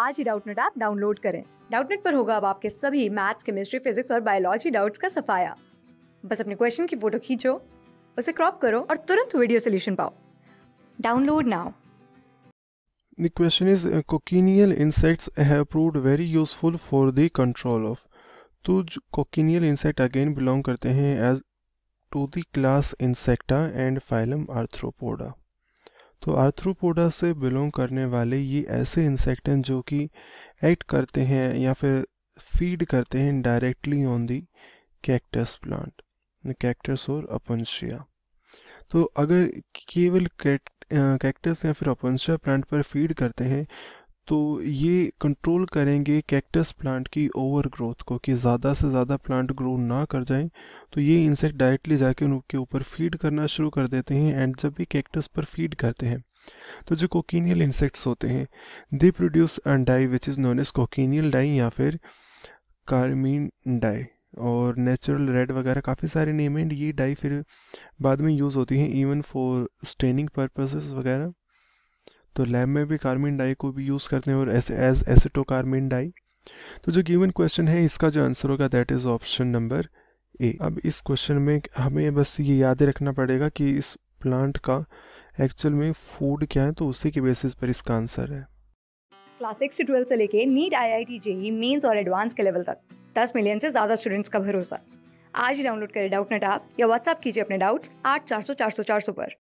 आज ही Doubtnut app download करें डाउटनेट पर होगा अब आपके सभी मैथ्स केमिस्ट्री फिजिक्स और बायोलॉजी डाउट्स का सफाया बस अपने क्वेश्चन की फोटो खींचो उसे क्रॉप करो और तुरंत वीडियो सोल्यूशन पाओ download now The question is uh, coccinial insects have proved very useful for the control of तो coccinial insect again belong करते हैं as to the class insecta and phylum arthropoda तो arthropoda से belong करने वाले ये ऐसे इंसेक्ट हैं जो कि एक्ट करते हैं या फिर फीड करते हैं directly on the cactus plant cactus और अपनशिया तो अगर केवल कैक्टस या फिर अपनशिया प्लांट पर फीड करते हैं तो ये कंट्रोल करेंगे कैक्टस प्लांट की ओवर ग्रोथ को कि ज़्यादा से ज़्यादा प्लांट ग्रो ना कर जाएं तो ये इंसेक्ट डायरेक्टली जाके उनके ऊपर फीड करना शुरू कर देते हैं एंड जब भी कैक्टस पर फीड करते हैं तो जो कोकिनियल इंसेक्ट्स होते हैं they produce and dye which is known as cochineal dye या फिर कार्मीन डाई और नेचुरल रेड वगैरह काफ़ी सारे नेम हैं एंड ये डाई फिर बाद में यूज़ होती हैं इवन फॉर स्टेनिंग पर्पसेस वगैरह तो लैब में भी कार्मिन डाई को भी यूज़ करते हैं और एस एज एसिटोकार्मिन डाई तो जो गिवन क्वेश्चन है इसका जो आंसर होगा that is option number A अब इस क्वेश्चन में हमें बस ये याद रखना पड़ेगा कि इस प्लांट का एक्चुअल में फूड क्या है तो उसी के बेसिस पर इसका आंसर है क्लास सिक्स से ट्वेल्थ से लेके NEET I I T JEE mains और एडवांस के लेवल तक दस मिलियन से ज़्यादा स्टूडेंट्स का भरोसा आज ही डाउनलोड करें डाउट नेट आप या व्हाट्सअप कीजिए अपने डाउट्स आठ चार सौ चार सौ चार सौ पर